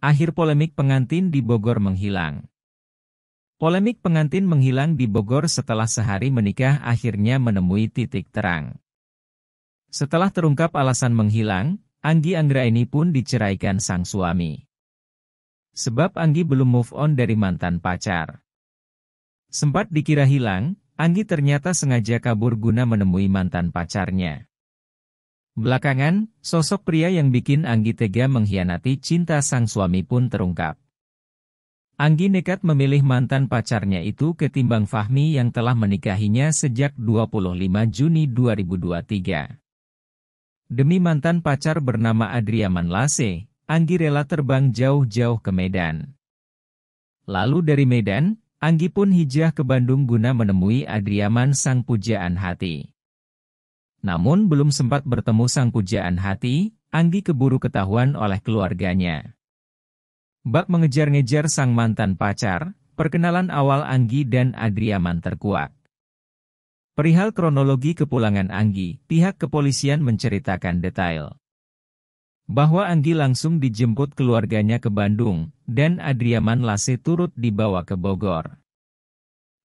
Akhir polemik pengantin di Bogor menghilang. Polemik pengantin menghilang di Bogor setelah sehari menikah akhirnya menemui titik terang. Setelah terungkap alasan menghilang, Anggi Anggra ini pun diceraikan sang suami. Sebab Anggi belum move on dari mantan pacar. Sempat dikira hilang, Anggi ternyata sengaja kabur guna menemui mantan pacarnya. Belakangan, sosok pria yang bikin Anggi tega mengkhianati cinta sang suami pun terungkap. Anggi nekat memilih mantan pacarnya itu ketimbang Fahmi yang telah menikahinya sejak 25 Juni 2023. Demi mantan pacar bernama Adriaman Lase, Anggi rela terbang jauh-jauh ke Medan. Lalu dari Medan, Anggi pun hijrah ke Bandung guna menemui Adriaman sang pujaan hati. Namun belum sempat bertemu sang pujaan hati, Anggi keburu ketahuan oleh keluarganya. Bak mengejar-ngejar sang mantan pacar, perkenalan awal Anggi dan Adriaman terkuak. Perihal kronologi kepulangan Anggi, pihak kepolisian menceritakan detail. Bahwa Anggi langsung dijemput keluarganya ke Bandung, dan Adriaman Lase turut dibawa ke Bogor.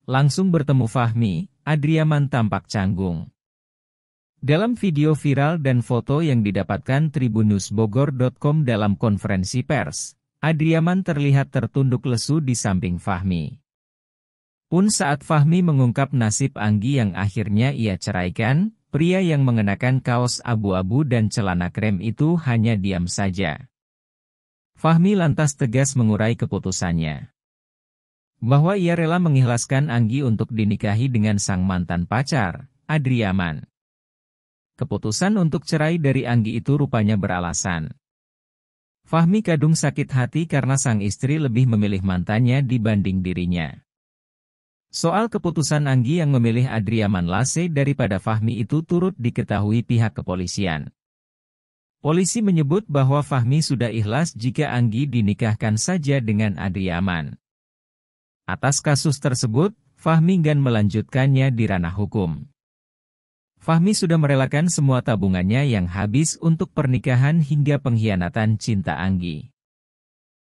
Langsung bertemu Fahmi, Adriaman tampak canggung. Dalam video viral dan foto yang didapatkan tribunusbogor.com dalam konferensi pers, Adriaman terlihat tertunduk lesu di samping Fahmi. Pun saat Fahmi mengungkap nasib Anggi yang akhirnya ia ceraikan, pria yang mengenakan kaos abu-abu dan celana krem itu hanya diam saja. Fahmi lantas tegas mengurai keputusannya. Bahwa ia rela mengikhlaskan Anggi untuk dinikahi dengan sang mantan pacar, Adriaman. Keputusan untuk cerai dari Anggi itu rupanya beralasan. Fahmi kadung sakit hati karena sang istri lebih memilih mantannya dibanding dirinya. Soal keputusan Anggi yang memilih Adriaman Lase daripada Fahmi itu turut diketahui pihak kepolisian. Polisi menyebut bahwa Fahmi sudah ikhlas jika Anggi dinikahkan saja dengan Adriaman. Atas kasus tersebut, Fahmi gan melanjutkannya di ranah hukum. Fahmi sudah merelakan semua tabungannya yang habis untuk pernikahan hingga pengkhianatan cinta Anggi.